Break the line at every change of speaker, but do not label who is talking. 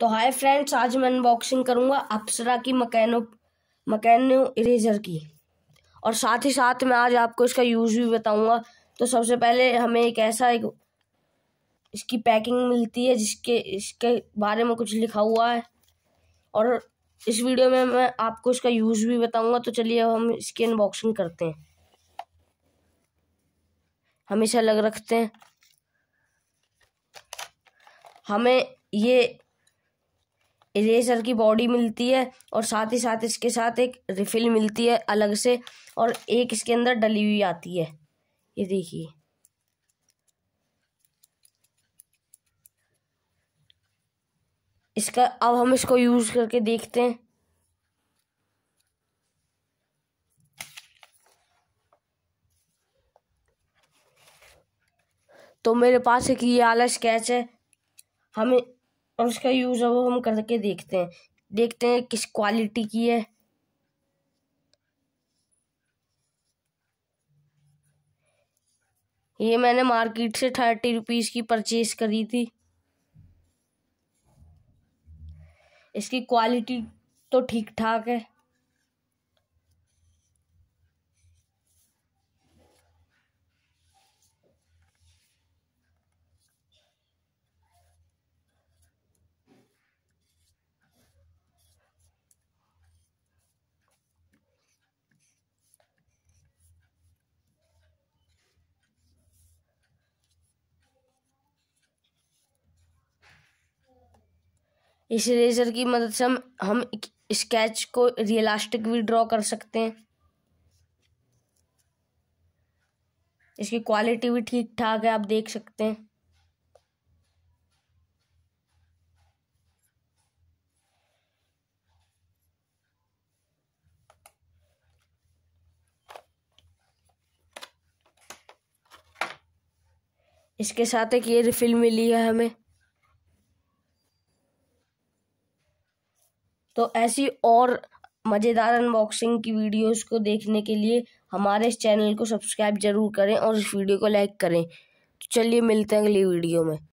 तो hi friends आज मैं अनबॉक्सिंग करूँगा अप्सरा की मकैनो मकैनो इरेजर की और साथ ही साथ मैं आज आपको इसका यूज़ भी बताऊँगा तो सबसे पहले हमें एक ऐसा एक इसकी पैकिंग मिलती है जिसके इसके बारे में कुछ लिखा हुआ है और इस वीडियो में मैं आपको इसका यूज़ भी बताऊँगा तो चलिए अब हम इसकी अनबॉक्सिंग करते हैं हमेशा अलग रखते हैं हमें ये इरेजर की बॉडी मिलती है और साथ ही साथ इसके साथ एक रिफिल मिलती है अलग से और एक इसके अंदर डली हुई आती है ये देखिए इसका अब हम इसको यूज़ करके देखते हैं तो मेरे पास एक ये आला स्केच है हमें और उसका यूज़ अब हम करके देखते हैं देखते हैं किस क्वालिटी की है ये मैंने मार्केट से थर्टी रुपीज़ की परचेज करी थी इसकी क्वालिटी तो ठीक ठाक है इस इरेजर की मदद से हम हम स्केच को रियलास्टिक भी ड्रॉ
कर सकते हैं इसकी क्वालिटी भी ठीक ठाक है आप देख सकते हैं
इसके साथ एक ये रिफिल मिली है हमें तो ऐसी और मज़ेदार अनबॉक्सिंग की वीडियोस को देखने के लिए हमारे इस चैनल को सब्सक्राइब ज़रूर करें और इस वीडियो को लाइक करें तो चलिए मिलते हैं अगली वीडियो में